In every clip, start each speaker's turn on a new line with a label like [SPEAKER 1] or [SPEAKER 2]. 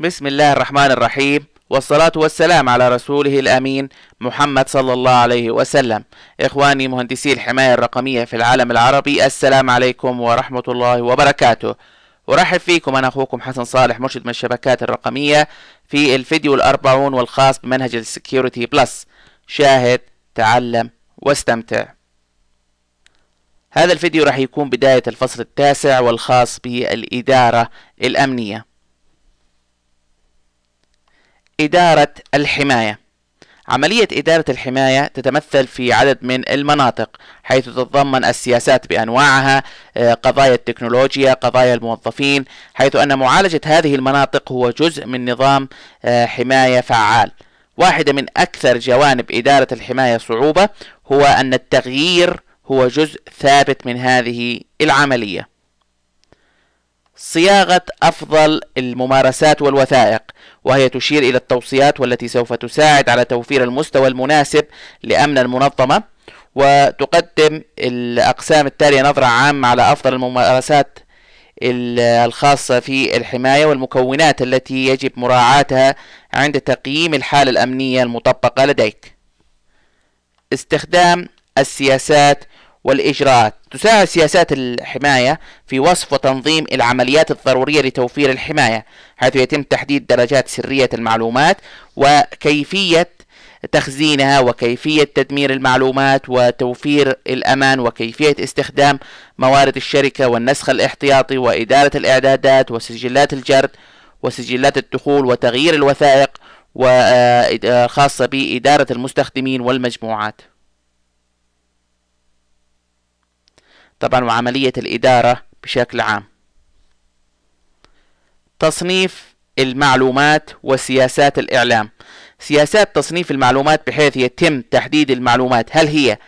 [SPEAKER 1] بسم الله الرحمن الرحيم والصلاة والسلام على رسوله الأمين محمد صلى الله عليه وسلم إخواني مهندسي الحماية الرقمية في العالم العربي السلام عليكم ورحمة الله وبركاته أرحب فيكم أنا أخوكم حسن صالح مرشد من الشبكات الرقمية في الفيديو الأربعون والخاص بمنهج السكيورتي بلس شاهد تعلم واستمتع هذا الفيديو راح يكون بداية الفصل التاسع والخاص بالإدارة الأمنية إدارة الحماية عملية إدارة الحماية تتمثل في عدد من المناطق حيث تتضمن السياسات بأنواعها آه، قضايا التكنولوجيا قضايا الموظفين حيث أن معالجة هذه المناطق هو جزء من نظام آه، حماية فعال واحدة من أكثر جوانب إدارة الحماية صعوبة هو أن التغيير هو جزء ثابت من هذه العملية صياغة أفضل الممارسات والوثائق وهي تشير إلى التوصيات والتي سوف تساعد على توفير المستوى المناسب لأمن المنظمة وتقدم الأقسام التالية نظرة عامة على أفضل الممارسات الخاصة في الحماية والمكونات التي يجب مراعاتها عند تقييم الحالة الأمنية المطبقة لديك استخدام السياسات والإجراءات تساهم سياسات الحماية في وصف وتنظيم العمليات الضرورية لتوفير الحماية حيث يتم تحديد درجات سرية المعلومات وكيفية تخزينها وكيفية تدمير المعلومات وتوفير الأمان وكيفية استخدام موارد الشركة والنسخ الاحتياطي وإدارة الإعدادات وسجلات الجرد وسجلات الدخول وتغيير الوثائق وخاصة آه، آه، بإدارة المستخدمين والمجموعات طبعا وعملية الإدارة بشكل عام تصنيف المعلومات وسياسات الإعلام سياسات تصنيف المعلومات بحيث يتم تحديد المعلومات هل هي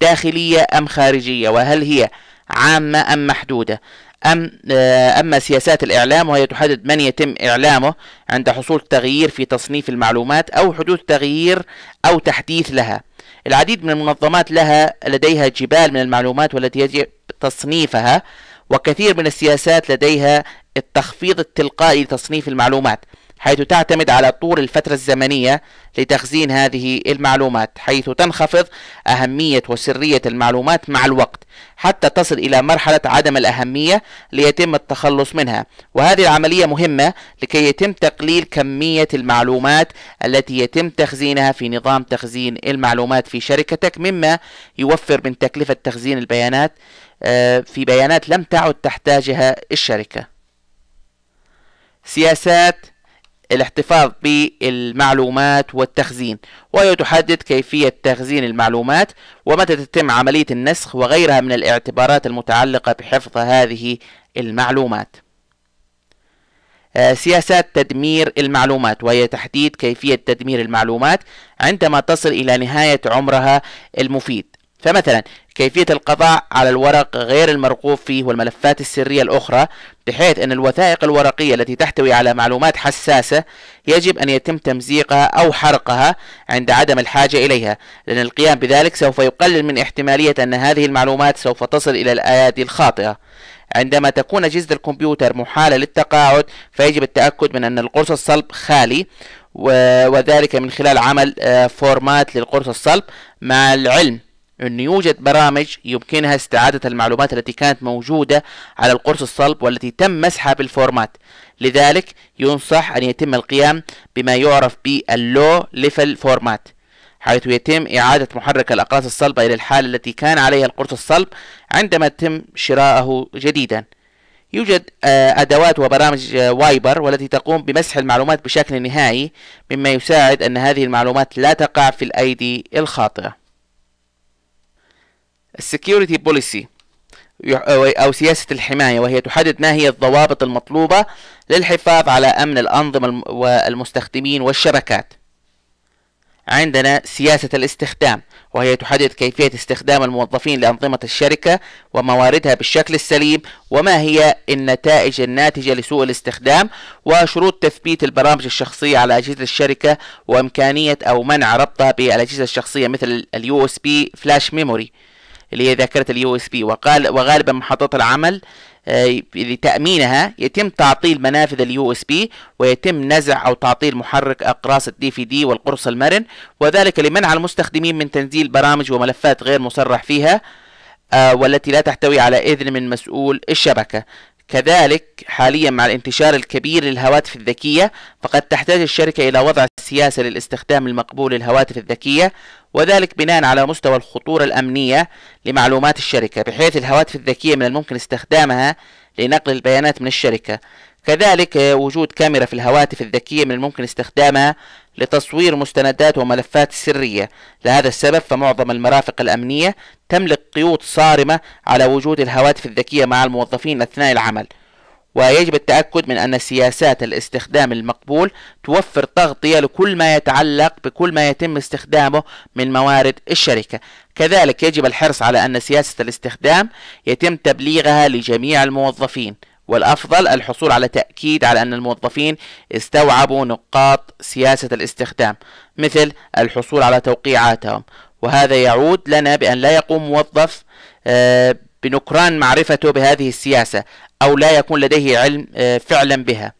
[SPEAKER 1] داخلية أم خارجية وهل هي عامة أم محدودة أم آه، أما سياسات الإعلام وهي تحدد من يتم إعلامه عند حصول تغيير في تصنيف المعلومات أو حدوث تغيير أو تحديث لها العديد من المنظمات لها لديها جبال من المعلومات والتي يجب تصنيفها وكثير من السياسات لديها التخفيض التلقائي لتصنيف المعلومات حيث تعتمد على طول الفترة الزمنية لتخزين هذه المعلومات حيث تنخفض أهمية وسرية المعلومات مع الوقت حتى تصل إلى مرحلة عدم الأهمية ليتم التخلص منها وهذه العملية مهمة لكي يتم تقليل كمية المعلومات التي يتم تخزينها في نظام تخزين المعلومات في شركتك مما يوفر من تكلفة تخزين البيانات آه، في بيانات لم تعد تحتاجها الشركة سياسات الاحتفاظ بالمعلومات والتخزين وهي تحدد كيفية تخزين المعلومات ومتى تتم عملية النسخ وغيرها من الاعتبارات المتعلقة بحفظ هذه المعلومات آه، سياسات تدمير المعلومات وهي تحديد كيفية تدمير المعلومات عندما تصل إلى نهاية عمرها المفيد فمثلا كيفية القضاء على الورق غير المرغوب فيه والملفات السرية الأخرى بحيث أن الوثائق الورقية التي تحتوي على معلومات حساسة يجب أن يتم تمزيقها أو حرقها عند عدم الحاجة إليها لأن القيام بذلك سوف يقلل من احتمالية أن هذه المعلومات سوف تصل إلى الأيادي الخاطئة عندما تكون أجهزة الكمبيوتر محالة للتقاعد فيجب التأكد من أن القرص الصلب خالي وذلك من خلال عمل فورمات آه، للقرص الصلب مع العلم أن يوجد برامج يمكنها استعادة المعلومات التي كانت موجودة على القرص الصلب والتي تم مسحها بالفورمات لذلك ينصح أن يتم القيام بما يعرف باللو ليفل فورمات حيث يتم إعادة محرك الأقراص الصلبة إلى الحالة التي كان عليها القرص الصلب عندما يتم شراءه جديدا يوجد آه، أدوات وبرامج آه، وايبر والتي تقوم بمسح المعلومات بشكل نهائي مما يساعد أن هذه المعلومات لا تقع في الأيدي الخاطئة السكيورتي بوليسي أو سياسة الحماية وهي تحدد ما هي الضوابط المطلوبة للحفاظ على أمن الأنظمة والمستخدمين والشبكات عندنا سياسة الاستخدام وهي تحدد كيفية استخدام الموظفين لأنظمة الشركة ومواردها بالشكل السليم وما هي النتائج الناتجة لسوء الاستخدام وشروط تثبيت البرامج الشخصية على أجهزة الشركة وإمكانية أو منع ربطها بالأجهزة الشخصية مثل اليو اس بي فلاش ميموري اللي هي ذاكرة اليو اس بي وقال وغالبا محطات العمل آه، لتأمينها يتم تعطيل منافذ اليو اس بي ويتم نزع أو تعطيل محرك أقراص الدي في دي والقرص المرن وذلك لمنع المستخدمين من تنزيل برامج وملفات غير مصرح فيها آه، والتي لا تحتوي على إذن من مسؤول الشبكة كذلك حاليا مع الانتشار الكبير للهواتف الذكية فقد تحتاج الشركة إلى وضع سياسة للاستخدام المقبول للهواتف الذكية وذلك بناء على مستوى الخطورة الأمنية لمعلومات الشركة بحيث الهواتف الذكية من الممكن استخدامها لنقل البيانات من الشركة كذلك آه، وجود كاميرا في الهواتف الذكية من الممكن استخدامها لتصوير مستندات وملفات سرية لهذا السبب فمعظم المرافق الأمنية تملك قيود صارمة على وجود الهواتف الذكية مع الموظفين أثناء العمل ويجب التأكد من أن سياسات الاستخدام المقبول توفر تغطية لكل ما يتعلق بكل ما يتم استخدامه من موارد الشركة كذلك يجب الحرص على أن سياسة الاستخدام يتم تبليغها لجميع الموظفين والأفضل الحصول على تأكيد على أن الموظفين استوعبوا نقاط سياسة الاستخدام مثل الحصول على توقيعاتهم وهذا يعود لنا بأن لا يقوم موظف آه، بنكران معرفته بهذه السياسة أو لا يكون لديه علم آه، فعلا بها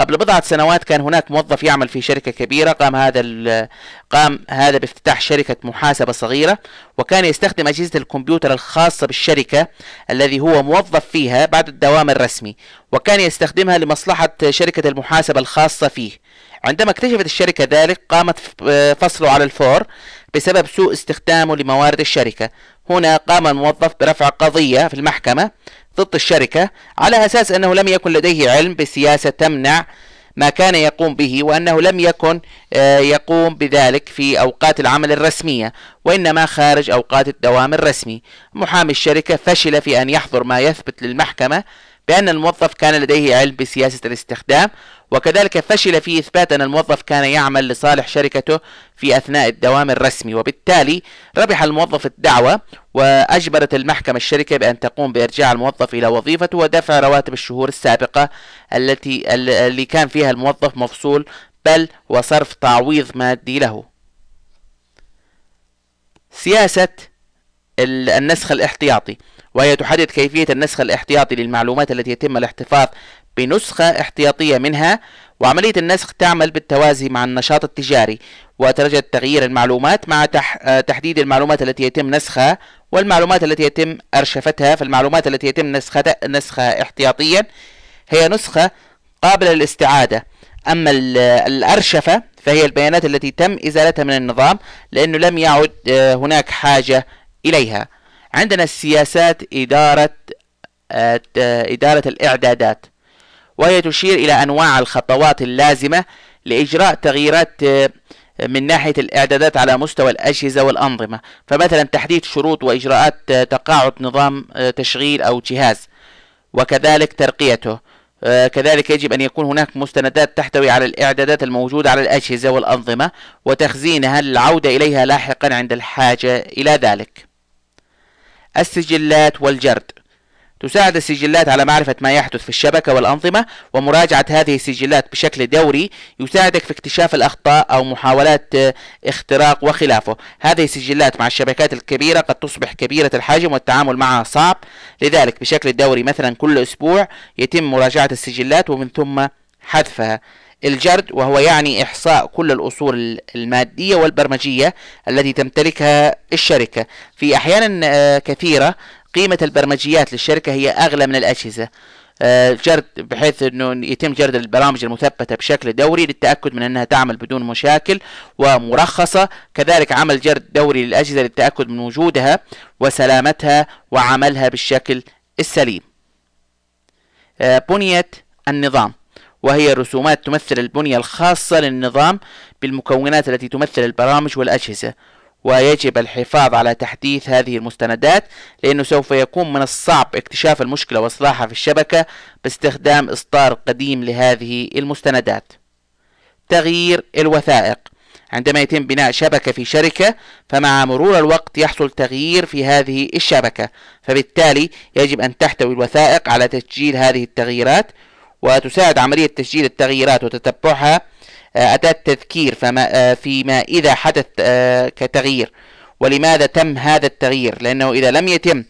[SPEAKER 1] قبل بضعة سنوات كان هناك موظف يعمل في شركة كبيرة قام هذا قام هذا بافتتاح شركة محاسبة صغيرة وكان يستخدم أجهزة الكمبيوتر الخاصة بالشركة الذي هو موظف فيها بعد الدوام الرسمي وكان يستخدمها لمصلحة شركة المحاسبة الخاصة فيه عندما اكتشفت الشركة ذلك قامت فصله على الفور بسبب سوء استخدامه لموارد الشركة هنا قام الموظف برفع قضية في المحكمة ضد الشركة على أساس أنه لم يكن لديه علم بسياسة تمنع ما كان يقوم به وأنه لم يكن آه، يقوم بذلك في أوقات العمل الرسمية وإنما خارج أوقات الدوام الرسمي محامي الشركة فشل في أن يحضر ما يثبت للمحكمة بأن الموظف كان لديه علم بسياسة الاستخدام وكذلك فشل في إثبات أن الموظف كان يعمل لصالح شركته في أثناء الدوام الرسمي وبالتالي ربح الموظف الدعوة وأجبرت المحكمة الشركة بأن تقوم بإرجاع الموظف إلى وظيفته ودفع رواتب الشهور السابقة التي اللي كان فيها الموظف مفصول بل وصرف تعويض مادي له سياسة النسخ الاحتياطي وهي تحدد كيفية النسخ الاحتياطي للمعلومات التي يتم الاحتفاظ بنسخة احتياطية منها وعملية النسخ تعمل بالتوازي مع النشاط التجاري وترجى تغيير المعلومات مع تح... آه، تحديد المعلومات التي يتم نسخها والمعلومات التي يتم أرشفتها فالمعلومات التي يتم نسختها نسخها احتياطيا هي نسخة قابلة للاستعادة أما الأرشفة فهي البيانات التي تم إزالتها من النظام لأنه لم يعد آه، هناك حاجة إليها عندنا السياسات إدارة آه، إدارة الإعدادات وهي تشير إلى أنواع الخطوات اللازمة لإجراء تغييرات آه، من ناحية الإعدادات على مستوى الأجهزة والأنظمة فمثلا تحديد شروط وإجراءات آه، تقاعد نظام تشغيل أو جهاز وكذلك ترقيته كذلك يجب أن يكون هناك مستندات تحتوي على الإعدادات الموجودة على الأجهزة والأنظمة وتخزينها للعودة إليها لاحقا عند الحاجة إلى ذلك السجلات والجرد تساعد السجلات على معرفة ما يحدث في الشبكة والأنظمة ومراجعة هذه السجلات بشكل دوري يساعدك في اكتشاف الأخطاء أو محاولات آه، اختراق وخلافه هذه السجلات مع الشبكات الكبيرة قد تصبح كبيرة الحجم والتعامل معها صعب لذلك بشكل دوري مثلا كل أسبوع يتم مراجعة السجلات ومن ثم حذفها الجرد وهو يعني إحصاء كل الأصول المادية والبرمجية التي تمتلكها الشركة في أحيان آه، كثيرة قيمة البرمجيات للشركة هي أغلى من الأجهزة آه، جرد بحيث انه يتم جرد البرامج المثبته بشكل دوري للتاكد من انها تعمل بدون مشاكل ومرخصه كذلك عمل جرد دوري للاجهزه للتاكد من وجودها وسلامتها وعملها بالشكل السليم آه، بنيه النظام وهي رسومات تمثل البنية الخاصة للنظام بالمكونات التي تمثل البرامج والأجهزة ويجب الحفاظ على تحديث هذه المستندات لأنه سوف يكون من الصعب اكتشاف المشكلة وإصلاحها في الشبكة باستخدام إصدار قديم لهذه المستندات تغيير الوثائق عندما يتم بناء شبكة في شركة فمع مرور الوقت يحصل تغيير في هذه الشبكة فبالتالي يجب أن تحتوي الوثائق على تسجيل هذه التغييرات وتساعد عملية تسجيل التغييرات وتتبعها آه، أداة تذكير فما آه، فيما إذا حدث آه، كتغيير ولماذا تم هذا التغيير لأنه إذا لم يتم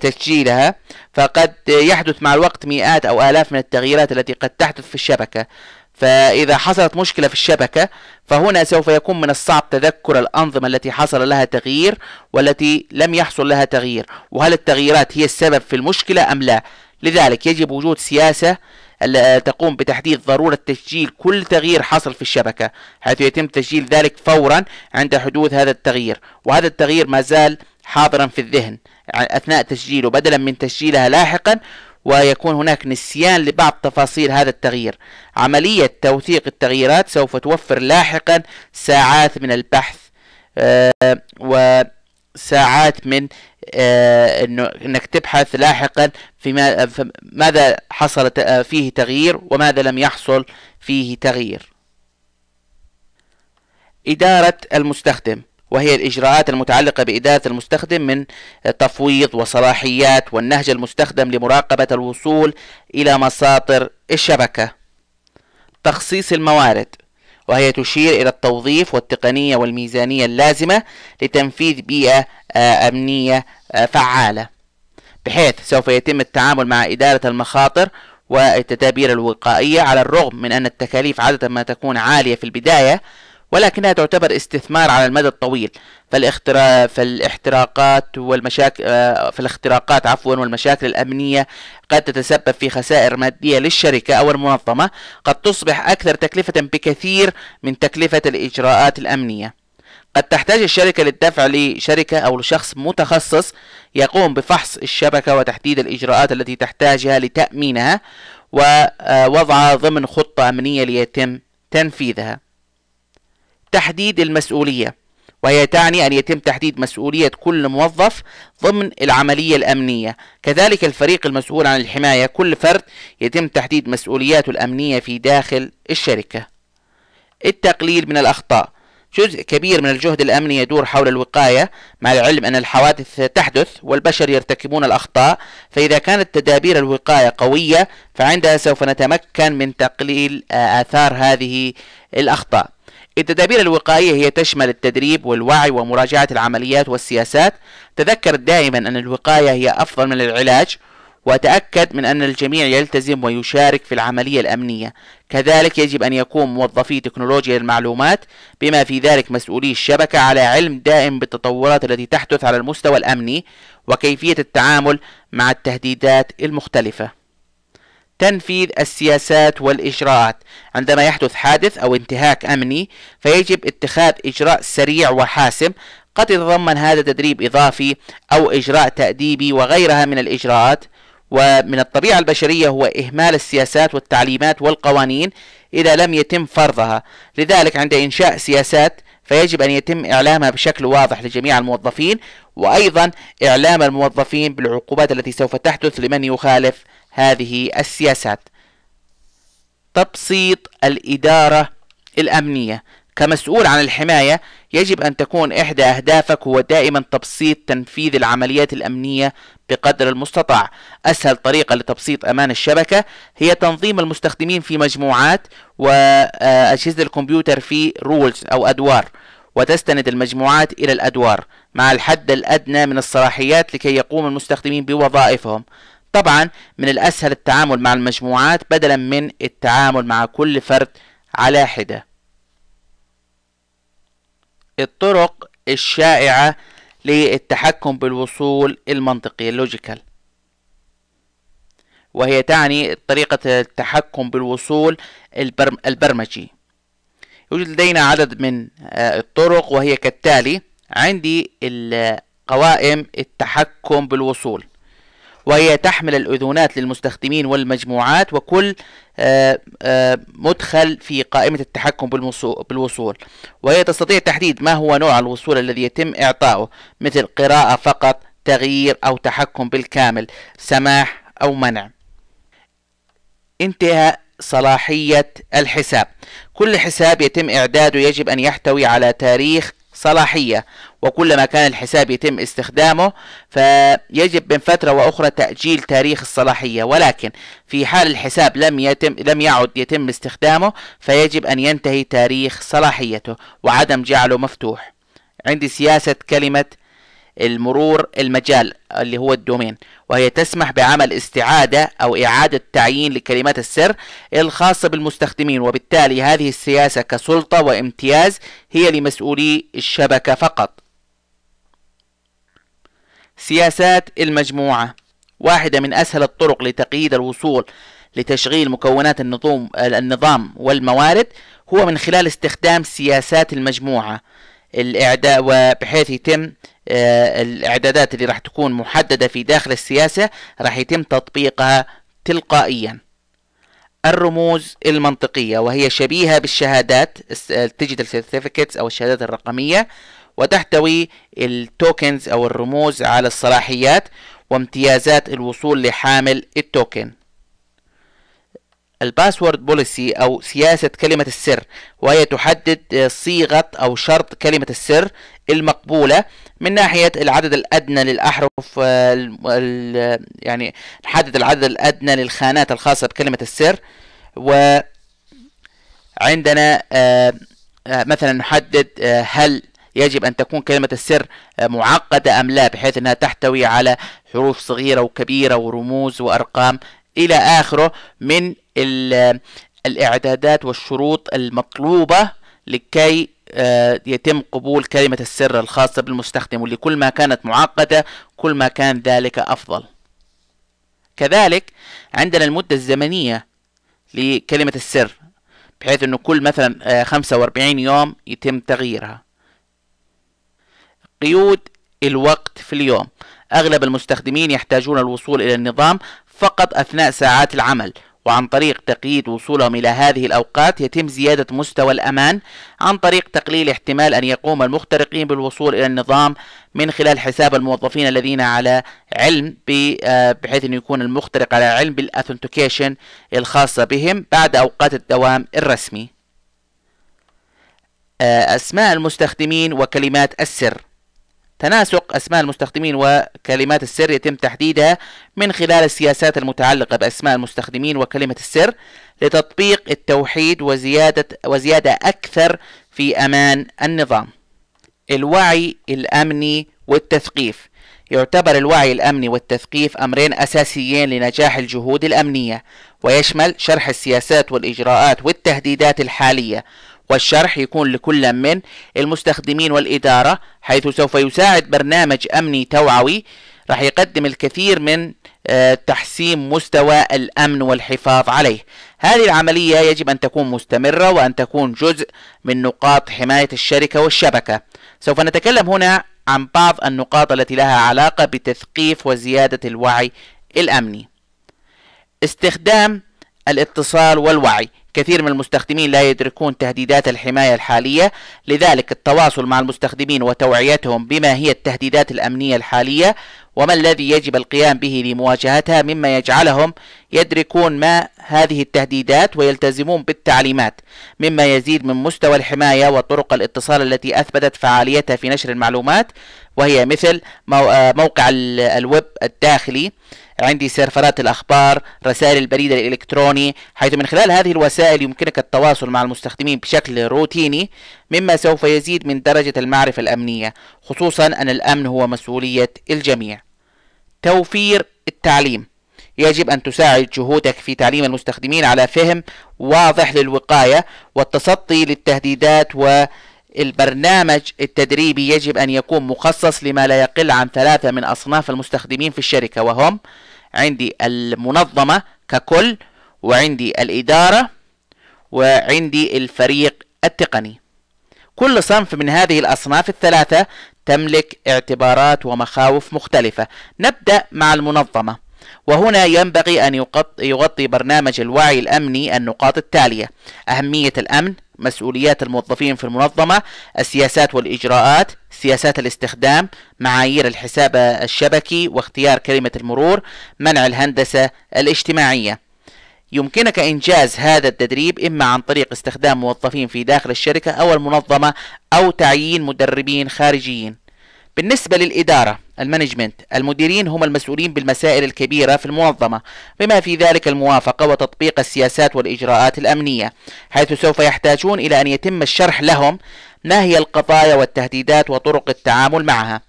[SPEAKER 1] تسجيلها فقد يحدث مع الوقت مئات أو آلاف من التغييرات التي قد تحدث في الشبكة فإذا حصلت مشكلة في الشبكة فهنا سوف يكون من الصعب تذكر الأنظمة التي حصل لها تغيير والتي لم يحصل لها تغيير وهل التغييرات هي السبب في المشكلة أم لا لذلك يجب وجود سياسة آه، تقوم بتحديد ضرورة تسجيل كل تغيير حصل في الشبكة حيث يتم تسجيل ذلك فورا عند حدوث هذا التغيير وهذا التغيير ما زال حاضرا في الذهن أثناء تسجيله بدلا من تسجيلها لاحقا ويكون هناك نسيان لبعض تفاصيل هذا التغيير عملية توثيق التغييرات سوف توفر لاحقا ساعات من البحث آه، وساعات من آه، انه انك تبحث لاحقا في آه، ماذا حصل آه، فيه تغيير وماذا لم يحصل فيه تغيير إدارة المستخدم وهي الإجراءات المتعلقة بإدارة المستخدم من تفويض وصلاحيات والنهج المستخدم لمراقبة الوصول إلى مصادر الشبكة تخصيص الموارد وهي تشير إلى التوظيف والتقنية والميزانية اللازمة لتنفيذ بيئة آه، أمنية آه، فعالة بحيث سوف يتم التعامل مع إدارة المخاطر والتدابير الوقائية على الرغم من أن التكاليف عادة ما تكون عالية في البداية ولكنها تعتبر استثمار على المدى الطويل فالاخترا... فالاحتراقات والمشاكل آه، فالاختراقات عفوا والمشاكل الأمنية قد تتسبب في خسائر مادية للشركة أو المنظمة قد تصبح أكثر تكلفة بكثير من تكلفة الإجراءات الأمنية قد تحتاج الشركة للدفع لشركة أو لشخص متخصص يقوم بفحص الشبكة وتحديد الإجراءات التي تحتاجها لتأمينها ووضعها آه، ضمن خطة أمنية ليتم تنفيذها تحديد المسؤولية وهي تعني أن يتم تحديد مسؤولية كل موظف ضمن العملية الأمنية كذلك الفريق المسؤول عن الحماية كل فرد يتم تحديد مسؤولياته الأمنية في داخل الشركة التقليل من الأخطاء جزء كبير من الجهد الأمني يدور حول الوقاية مع العلم أن الحوادث تحدث والبشر يرتكبون الأخطاء فإذا كانت تدابير الوقاية قوية فعندها سوف نتمكن من تقليل آثار هذه الأخطاء التدابير الوقائية هي تشمل التدريب والوعي ومراجعة العمليات والسياسات تذكر دائما أن الوقاية هي أفضل من العلاج وتأكد من أن الجميع يلتزم ويشارك في العملية الأمنية كذلك يجب أن يكون موظفي تكنولوجيا المعلومات بما في ذلك مسؤولي الشبكة على علم دائم بالتطورات التي تحدث على المستوى الأمني وكيفية التعامل مع التهديدات المختلفة تنفيذ السياسات والإجراءات عندما يحدث حادث أو انتهاك أمني فيجب اتخاذ إجراء سريع وحاسم قد يتضمن هذا تدريب إضافي أو إجراء تأديبي وغيرها من الإجراءات ومن الطبيعة البشرية هو إهمال السياسات والتعليمات والقوانين إذا لم يتم فرضها لذلك عند إنشاء سياسات فيجب أن يتم إعلامها بشكل واضح لجميع الموظفين وأيضا إعلام الموظفين بالعقوبات التي سوف تحدث لمن يخالف هذه السياسات تبسيط الإدارة الأمنية كمسؤول عن الحماية يجب أن تكون إحدى أهدافك هو دائما تبسيط تنفيذ العمليات الأمنية بقدر المستطاع. أسهل طريقة لتبسيط أمان الشبكة هي تنظيم المستخدمين في مجموعات وأجهزة آه، الكمبيوتر في رولز أو أدوار، وتستند المجموعات إلى الأدوار مع الحد الأدنى من الصلاحيات لكي يقوم المستخدمين بوظائفهم. طبعا من الأسهل التعامل مع المجموعات بدلا من التعامل مع كل فرد على حدة الطرق الشائعة للتحكم بالوصول المنطقي اللوجيكال وهي تعني طريقة التحكم بالوصول البرمجي يوجد لدينا عدد من آه، الطرق وهي كالتالي عندي قوائم التحكم بالوصول وهي تحمل الأذونات للمستخدمين والمجموعات وكل آه، آه، مدخل في قائمة التحكم بالوصول وهي تستطيع تحديد ما هو نوع الوصول الذي يتم إعطائه مثل قراءة فقط تغيير أو تحكم بالكامل سماح أو منع انتهاء صلاحية الحساب كل حساب يتم إعداده يجب أن يحتوي على تاريخ صلاحية وكلما كان الحساب يتم استخدامه فيجب بين فترة وأخرى تأجيل تاريخ الصلاحية ولكن في حال الحساب لم يتم لم يعد يتم استخدامه فيجب أن ينتهي تاريخ صلاحيته وعدم جعله مفتوح عندي سياسة كلمة المرور المجال اللي هو الدومين وهي تسمح بعمل استعادة أو إعادة تعيين لكلمات السر الخاصة بالمستخدمين وبالتالي هذه السياسة كسلطة وامتياز هي لمسؤولي الشبكة فقط سياسات المجموعة واحدة من أسهل الطرق لتقييد الوصول لتشغيل مكونات النظام والموارد هو من خلال استخدام سياسات المجموعة الاعداء وبحيث يتم آه، الاعدادات اللي راح تكون محدده في داخل السياسه راح يتم تطبيقها تلقائيا الرموز المنطقية وهي شبيهة بالشهادات الديجيتال سيرتيفيكتس أو الشهادات الرقمية وتحتوي التوكنز أو الرموز على الصلاحيات وامتيازات الوصول لحامل التوكن الباسورد بوليسي او سياسة كلمة السر وهي تحدد آه، صيغة او شرط كلمة السر المقبولة من ناحية العدد الادنى للاحرف آه، يعني نحدد العدد الادنى للخانات الخاصة بكلمة السر و عندنا آه، مثلا نحدد هل يجب أن تكون كلمة السر معقدة أم لا بحيث أنها تحتوي على حروف صغيرة وكبيرة ورموز وأرقام إلى آخره من الإعدادات والشروط المطلوبة لكي آه، يتم قبول كلمة السر الخاصة بالمستخدم واللي كل ما كانت معقدة كل ما كان ذلك أفضل كذلك عندنا المدة الزمنية لكلمة السر بحيث أنه كل مثلا 45 آه، يوم يتم تغييرها قيود الوقت في اليوم أغلب المستخدمين يحتاجون الوصول إلى النظام فقط أثناء ساعات العمل وعن طريق تقييد وصولهم إلى هذه الأوقات يتم زيادة مستوى الأمان عن طريق تقليل احتمال أن يقوم المخترقين بالوصول إلى النظام من خلال حساب الموظفين الذين على علم آه، بحيث أن يكون المخترق على علم بالأثنتيكيشن الخاصة بهم بعد أوقات الدوام الرسمي آه، أسماء المستخدمين وكلمات السر تناسق أسماء المستخدمين وكلمات السر يتم تحديدها من خلال السياسات المتعلقة بأسماء المستخدمين وكلمة السر لتطبيق التوحيد وزيادة, وزيادة أكثر في أمان النظام الوعي الأمني والتثقيف يعتبر الوعي الأمني والتثقيف أمرين أساسيين لنجاح الجهود الأمنية ويشمل شرح السياسات والإجراءات والتهديدات الحالية والشرح يكون لكل من المستخدمين والإدارة حيث سوف يساعد برنامج أمني توعوي راح يقدم الكثير من آه، تحسين مستوى الأمن والحفاظ عليه هذه العملية يجب أن تكون مستمرة وأن تكون جزء من نقاط حماية الشركة والشبكة سوف نتكلم هنا عن بعض النقاط التي لها علاقة بتثقيف وزيادة الوعي الأمني استخدام الاتصال والوعي كثير من المستخدمين لا يدركون تهديدات الحماية الحالية لذلك التواصل مع المستخدمين وتوعيتهم بما هي التهديدات الأمنية الحالية وما الذي يجب القيام به لمواجهتها مما يجعلهم يدركون ما هذه التهديدات ويلتزمون بالتعليمات مما يزيد من مستوى الحماية وطرق الاتصال التي أثبتت فعاليتها في نشر المعلومات وهي مثل آه، موقع الويب الداخلي عندي سيرفرات الأخبار رسائل البريد الإلكتروني حيث من خلال هذه الوسائل يمكنك التواصل مع المستخدمين بشكل روتيني مما سوف يزيد من درجة المعرفة الأمنية خصوصا أن الأمن هو مسؤولية الجميع توفير التعليم يجب أن تساعد جهودك في تعليم المستخدمين على فهم واضح للوقاية والتصدي للتهديدات و البرنامج التدريبي يجب أن يكون مخصص لما لا يقل عن ثلاثة من أصناف المستخدمين في الشركة وهم عندي المنظمة ككل وعندي الإدارة وعندي الفريق التقني كل صنف من هذه الأصناف الثلاثة تملك اعتبارات ومخاوف مختلفة نبدأ مع المنظمة وهنا ينبغي أن يغطي برنامج الوعي الأمني النقاط التالية أهمية الأمن مسؤوليات الموظفين في المنظمة السياسات والإجراءات سياسات الاستخدام معايير الحساب الشبكي واختيار كلمة المرور منع الهندسة الاجتماعية يمكنك إنجاز هذا التدريب إما عن طريق استخدام موظفين في داخل الشركة أو المنظمة أو تعيين مدربين خارجيين بالنسبة للإدارة المانجمنت المديرين هم المسؤولين بالمسائل الكبيرة في المنظمة بما في ذلك الموافقة وتطبيق السياسات والإجراءات الأمنية حيث سوف يحتاجون إلى أن يتم الشرح لهم ما هي القضايا والتهديدات وطرق التعامل معها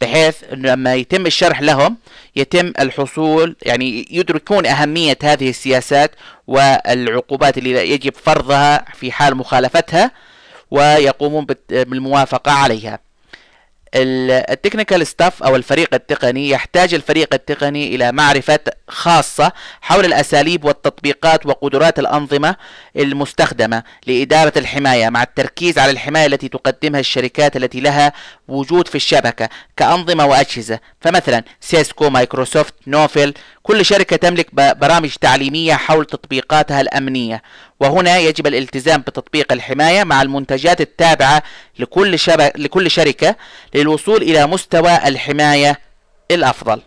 [SPEAKER 1] بحيث انه لما يتم الشرح لهم يتم الحصول يعني يدركون اهميه هذه السياسات والعقوبات اللي يجب فرضها في حال مخالفتها ويقومون بالموافقه عليها. التكنيكال ستاف او الفريق التقني يحتاج الفريق التقني الى معرفه خاصه حول الاساليب والتطبيقات وقدرات الانظمه المستخدمه لاداره الحمايه مع التركيز على الحمايه التي تقدمها الشركات التي لها وجود في الشبكه كانظمه واجهزه فمثلا سيسكو مايكروسوفت نوفل كل شركه تملك برامج تعليميه حول تطبيقاتها الامنيه وهنا يجب الالتزام بتطبيق الحماية مع المنتجات التابعة لكل, شبك لكل شركة للوصول إلى مستوى الحماية الأفضل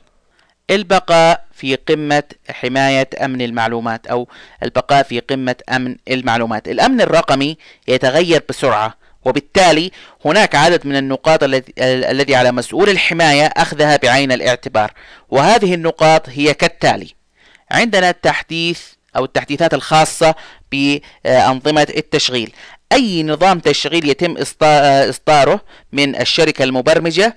[SPEAKER 1] البقاء في قمة حماية أمن المعلومات أو البقاء في قمة أمن المعلومات الأمن الرقمي يتغير بسرعة وبالتالي هناك عدد من النقاط الذي على مسؤول الحماية أخذها بعين الاعتبار وهذه النقاط هي كالتالي عندنا تحديث او التحديثات الخاصه بانظمه التشغيل اي نظام تشغيل يتم اصداره من الشركه المبرمجه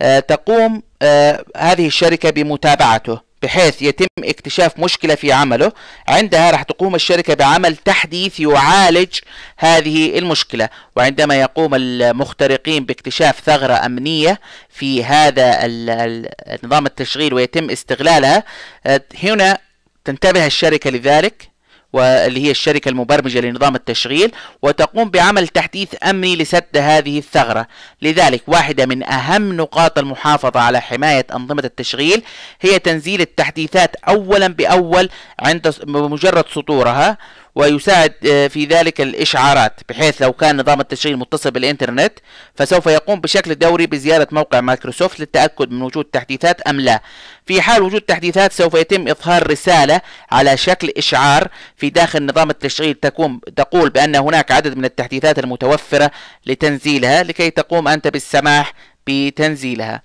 [SPEAKER 1] آه، تقوم آه، هذه الشركه بمتابعته بحيث يتم اكتشاف مشكلة في عمله عندها راح تقوم الشركة بعمل تحديث يعالج هذه المشكلة وعندما يقوم المخترقين باكتشاف ثغرة أمنية في هذا النظام التشغيل ويتم استغلالها آه، هنا تنتبه الشركة لذلك واللي هي الشركة المبرمجة لنظام التشغيل وتقوم بعمل تحديث أمني لسد هذه الثغرة لذلك واحدة من أهم نقاط المحافظة على حماية أنظمة التشغيل هي تنزيل التحديثات أولا بأول عند مجرد سطورها ويساعد آه، في ذلك الإشعارات بحيث لو كان نظام التشغيل متصل بالإنترنت فسوف يقوم بشكل دوري بزيارة موقع مايكروسوفت للتأكد من وجود تحديثات أم لا في حال وجود تحديثات سوف يتم إظهار رسالة على شكل إشعار في داخل نظام التشغيل تكون تقول بأن هناك عدد من التحديثات المتوفرة لتنزيلها لكي تقوم أنت بالسماح بتنزيلها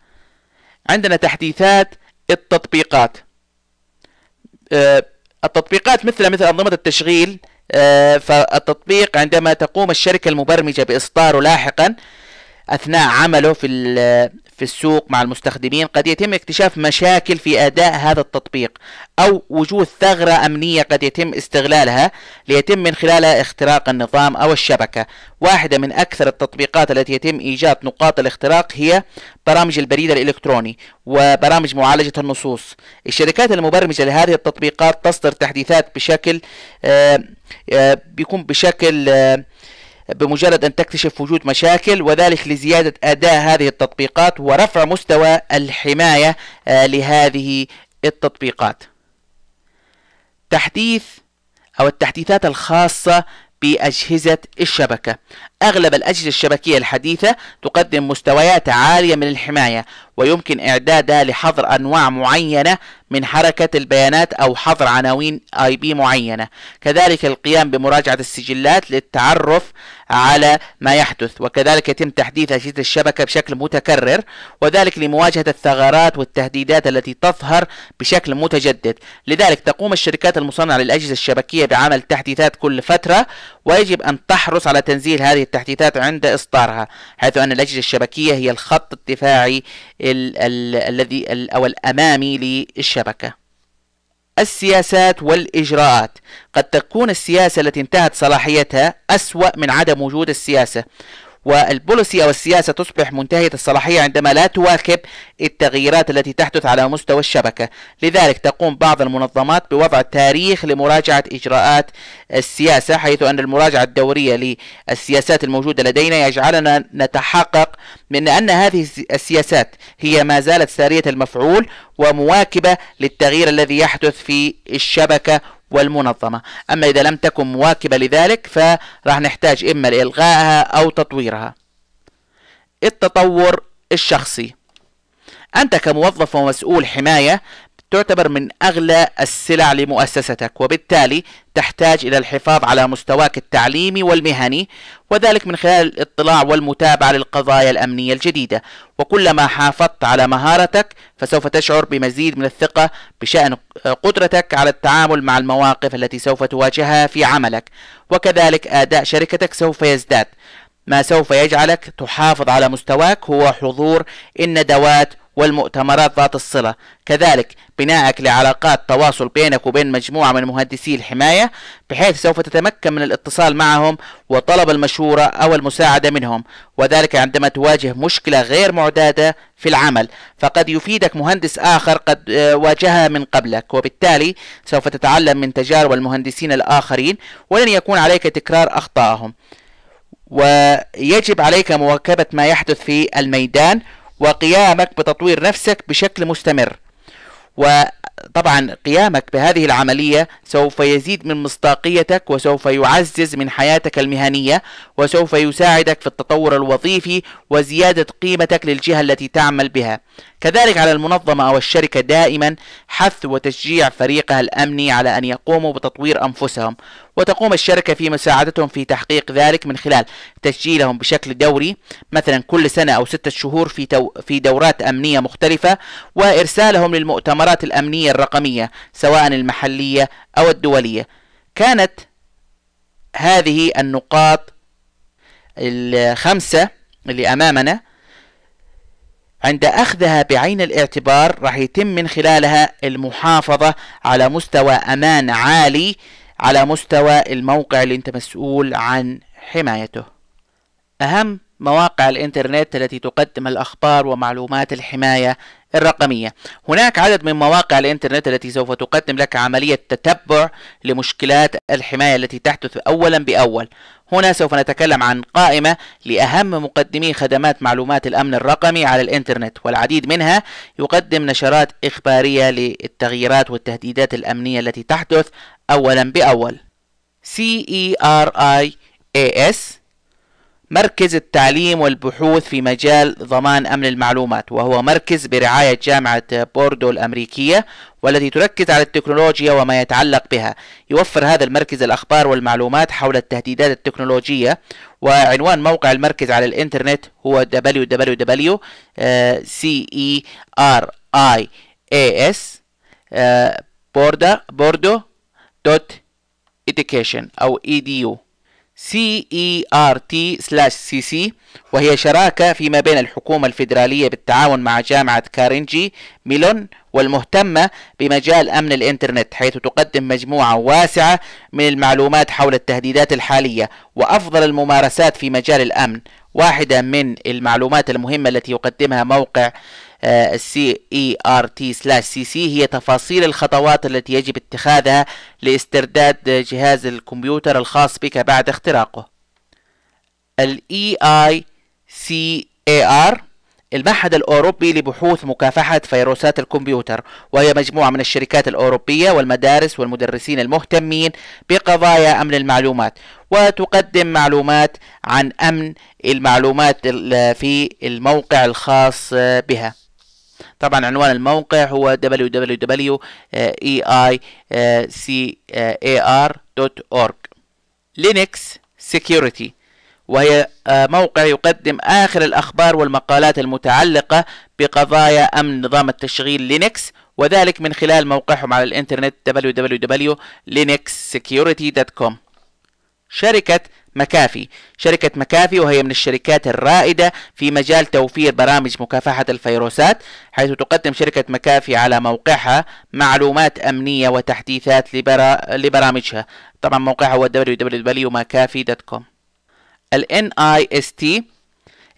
[SPEAKER 1] عندنا تحديثات التطبيقات أه التطبيقات مثل مثل أنظمة التشغيل آه، فالتطبيق عندما تقوم الشركة المبرمجة بإصداره لاحقا أثناء عمله في في السوق مع المستخدمين قد يتم اكتشاف مشاكل في أداء هذا التطبيق أو وجود ثغرة أمنية قد يتم استغلالها ليتم من خلالها اختراق النظام أو الشبكة واحدة من أكثر التطبيقات التي يتم إيجاد نقاط الاختراق هي برامج البريد الإلكتروني وبرامج معالجة النصوص الشركات المبرمجة لهذه التطبيقات تصدر تحديثات بشكل آه، آه، بيكون بشكل آه، بمجرد أن تكتشف وجود مشاكل وذلك لزيادة أداء هذه التطبيقات ورفع مستوى الحماية آه، لهذه التطبيقات تحديث أو التحديثات الخاصة بأجهزة الشبكة أغلب الأجهزة الشبكية الحديثة تقدم مستويات عالية من الحماية ويمكن إعدادها لحظر أنواع معينة من حركة البيانات أو حظر عناوين آي بي معينة كذلك القيام بمراجعة السجلات للتعرف على ما يحدث وكذلك يتم تحديث أجهزة الشبكة بشكل متكرر وذلك لمواجهة الثغرات والتهديدات التي تظهر بشكل متجدد لذلك تقوم الشركات المصنعة للأجهزة الشبكية بعمل تحديثات كل فترة ويجب أن تحرص على تنزيل هذه التحديثات عند إصدارها حيث أن الأجهزة الشبكية هي الخط الدفاعي الذي أو الأمامي للشبكة السياسات والإجراءات قد تكون السياسة التي انتهت صلاحيتها أسوأ من عدم وجود السياسة والبوليسي أو السياسة تصبح منتهية الصلاحية عندما لا تواكب التغييرات التي تحدث على مستوى الشبكة لذلك تقوم بعض المنظمات بوضع تاريخ لمراجعة إجراءات السياسة حيث أن المراجعة الدورية للسياسات الموجودة لدينا يجعلنا نتحقق من أن هذه السياسات هي ما زالت سارية المفعول ومواكبة للتغيير الذي يحدث في الشبكة والمنظمة أما إذا لم تكن مواكبة لذلك فراح نحتاج إما لإلغائها أو تطويرها التطور الشخصي أنت كموظف ومسؤول حماية تعتبر من أغلى السلع لمؤسستك وبالتالي تحتاج إلى الحفاظ على مستواك التعليمي والمهني وذلك من خلال الاطلاع والمتابعة للقضايا الأمنية الجديدة وكلما حافظت على مهارتك فسوف تشعر بمزيد من الثقة بشأن قدرتك على التعامل مع المواقف التي سوف تواجهها في عملك وكذلك أداء شركتك سوف يزداد ما سوف يجعلك تحافظ على مستواك هو حضور الندوات والمؤتمرات ذات الصلة كذلك بناءك لعلاقات تواصل بينك وبين مجموعة من مهندسي الحماية بحيث سوف تتمكن من الاتصال معهم وطلب المشورة أو المساعدة منهم وذلك عندما تواجه مشكلة غير معتادة في العمل فقد يفيدك مهندس آخر قد آه، واجهها من قبلك وبالتالي سوف تتعلم من تجارب المهندسين الآخرين ولن يكون عليك تكرار أخطائهم ويجب عليك مواكبة ما يحدث في الميدان وقيامك بتطوير نفسك بشكل مستمر وطبعا قيامك بهذه العملية سوف يزيد من مصداقيتك وسوف يعزز من حياتك المهنية وسوف يساعدك في التطور الوظيفي وزيادة قيمتك للجهة التي تعمل بها كذلك على المنظمة أو الشركة دائما حث وتشجيع فريقها الأمني على أن يقوموا بتطوير أنفسهم وتقوم الشركة في مساعدتهم في تحقيق ذلك من خلال تسجيلهم بشكل دوري مثلا كل سنة أو ستة شهور في, تو في دورات أمنية مختلفة وإرسالهم للمؤتمرات الأمنية الرقمية سواء المحلية أو الدولية كانت هذه النقاط الخمسة اللي أمامنا عند أخذها بعين الاعتبار راح يتم من خلالها المحافظة على مستوى أمان عالي على مستوى الموقع اللي أنت مسؤول عن حمايته أهم مواقع الإنترنت التي تقدم الأخبار ومعلومات الحماية الرقمية هناك عدد من مواقع الإنترنت التي سوف تقدم لك عملية تتبع لمشكلات الحماية التي تحدث أولا بأول هنا سوف نتكلم عن قائمة لأهم مقدمي خدمات معلومات الأمن الرقمي على الإنترنت والعديد منها يقدم نشرات إخبارية للتغييرات والتهديدات الأمنية التي تحدث أولا بأول CERIAS مركز التعليم والبحوث في مجال ضمان أمن المعلومات وهو مركز برعاية جامعة بوردو الأمريكية والتي تركز على التكنولوجيا وما يتعلق بها يوفر هذا المركز الأخبار والمعلومات حول التهديدات التكنولوجية وعنوان موقع المركز على الإنترنت هو www.cerias.bordo.education آه، أو edu CERT/CC e وهي شراكة فيما بين الحكومة الفيدرالية بالتعاون مع جامعة كارنجي ميلون والمهتمة بمجال أمن الإنترنت حيث تقدم مجموعة واسعة من المعلومات حول التهديدات الحالية وأفضل الممارسات في مجال الأمن واحدة من المعلومات المهمة التي يقدمها موقع السي اي ار تي سلاش سي سي هي تفاصيل الخطوات التي يجب اتخاذها لاسترداد جهاز الكمبيوتر الخاص بك بعد اختراقه الاي اي سي اي ار المعهد الأوروبي لبحوث مكافحة فيروسات الكمبيوتر وهي مجموعة من الشركات الأوروبية والمدارس والمدرسين المهتمين بقضايا أمن المعلومات وتقدم معلومات عن أمن المعلومات في الموقع الخاص بها طبعا عنوان الموقع هو www.eicar.org لينكس سيكيورتي وهي آه، موقع يقدم آخر الأخبار والمقالات المتعلقة بقضايا أمن نظام التشغيل لينكس وذلك من خلال موقعهم على الإنترنت www.linuxsecurity.com شركة مكافي شركة مكافي وهي من الشركات الرائدة في مجال توفير برامج مكافحة الفيروسات حيث تقدم شركة مكافي على موقعها معلومات أمنية وتحديثات لبرا... لبرامجها طبعا موقعها هو www.makafi.com ال NIST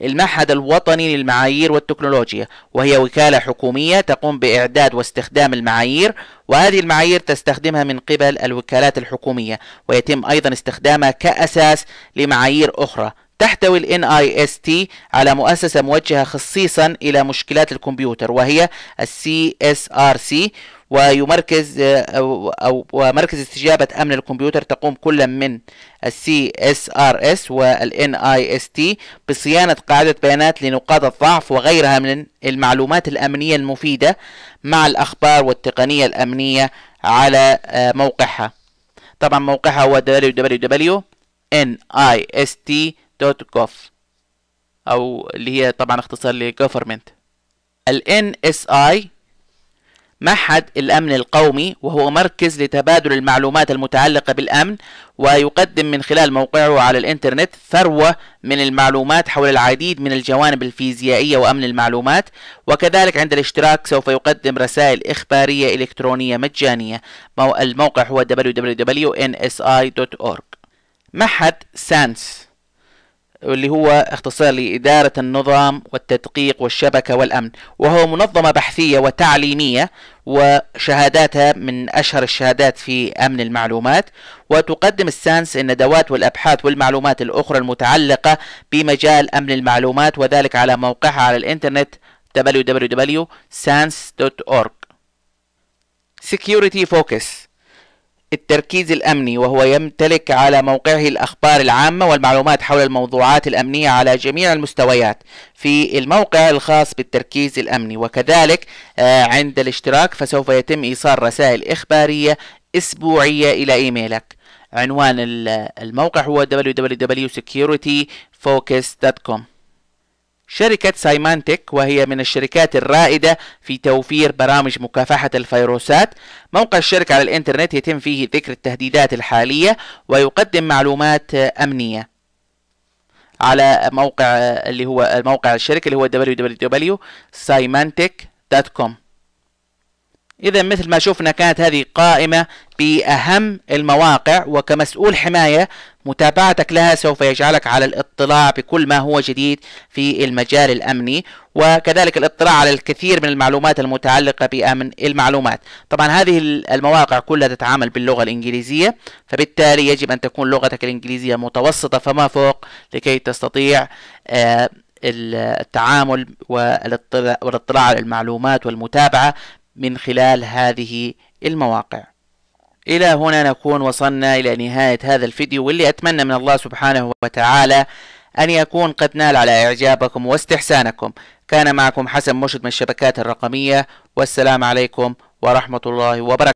[SPEAKER 1] المعهد الوطني للمعايير والتكنولوجيا وهي وكالة حكومية تقوم بإعداد واستخدام المعايير وهذه المعايير تستخدمها من قبل الوكالات الحكومية ويتم أيضا استخدامها كأساس لمعايير أخرى تحتوي ال NIST على مؤسسة موجهة خصيصا إلى مشكلات الكمبيوتر وهي ال CSRC ويمركز آه، أو, أو ومركز استجابة أمن الكمبيوتر تقوم كل من السي اس ار اس والان اي اس تي بصيانة قاعدة بيانات لنقاط الضعف وغيرها من المعلومات الأمنية المفيدة مع الأخبار والتقنية الأمنية على آه، موقعها طبعا موقعها هو www.nist.gov أو اللي هي طبعا اختصار لـ Government الـ NSI معهد الأمن القومي وهو مركز لتبادل المعلومات المتعلقة بالأمن ويقدم من خلال موقعه على الإنترنت ثروة من المعلومات حول العديد من الجوانب الفيزيائية وأمن المعلومات وكذلك عند الاشتراك سوف يقدم رسائل إخبارية إلكترونية مجانية الموقع هو www.nsi.org معهد سانس اللي هو اختصار لإدارة النظام والتدقيق والشبكة والأمن وهو منظمة بحثية وتعليمية وشهاداتها من أشهر الشهادات في أمن المعلومات وتقدم السانس الندوات والأبحاث والمعلومات الأخرى المتعلقة بمجال أمن المعلومات وذلك على موقعها على الإنترنت www.sans.org Security Focus التركيز الأمني وهو يمتلك على موقعه الأخبار العامة والمعلومات حول الموضوعات الأمنية على جميع المستويات في الموقع الخاص بالتركيز الأمني وكذلك آه، عند الاشتراك فسوف يتم إيصال رسائل إخبارية أسبوعية إلى إيميلك عنوان الموقع هو www.securityfocus.com شركة سايمانتك وهي من الشركات الرائدة في توفير برامج مكافحة الفيروسات موقع الشركة على الإنترنت يتم فيه ذكر التهديدات الحالية ويقدم معلومات أمنية على موقع اللي هو موقع الشركة اللي هو www.symantec.com إذا مثل ما شفنا كانت هذه قائمة بأهم المواقع وكمسؤول حماية متابعتك لها سوف يجعلك على الاطلاع بكل ما هو جديد في المجال الأمني وكذلك الاطلاع على الكثير من المعلومات المتعلقة بأمن المعلومات طبعا هذه المواقع كلها تتعامل باللغة الإنجليزية فبالتالي يجب أن تكون لغتك الإنجليزية متوسطة فما فوق لكي تستطيع آه، التعامل والاطلاع على المعلومات والمتابعة من خلال هذه المواقع إلى هنا نكون وصلنا إلى نهاية هذا الفيديو واللي أتمنى من الله سبحانه وتعالى أن يكون قد نال على إعجابكم واستحسانكم كان معكم حسن مرشد من الشبكات الرقمية والسلام عليكم ورحمة الله وبركاته